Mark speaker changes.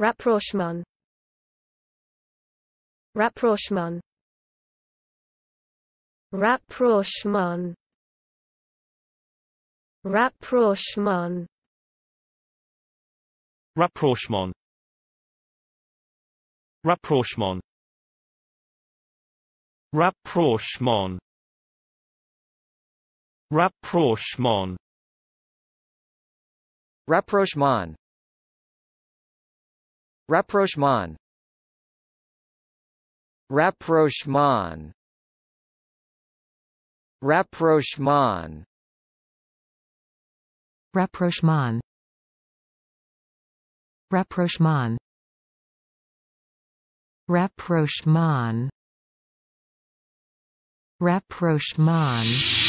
Speaker 1: Rapprochement Rapprochement Rapprochement Rapprochement Rapprochement Rapprochement Rapprochement Rapprochement Rapprochement Rapprochement Rapprochement Rapprochement Rapprochement Rapprochement Rapprochement Rapprochement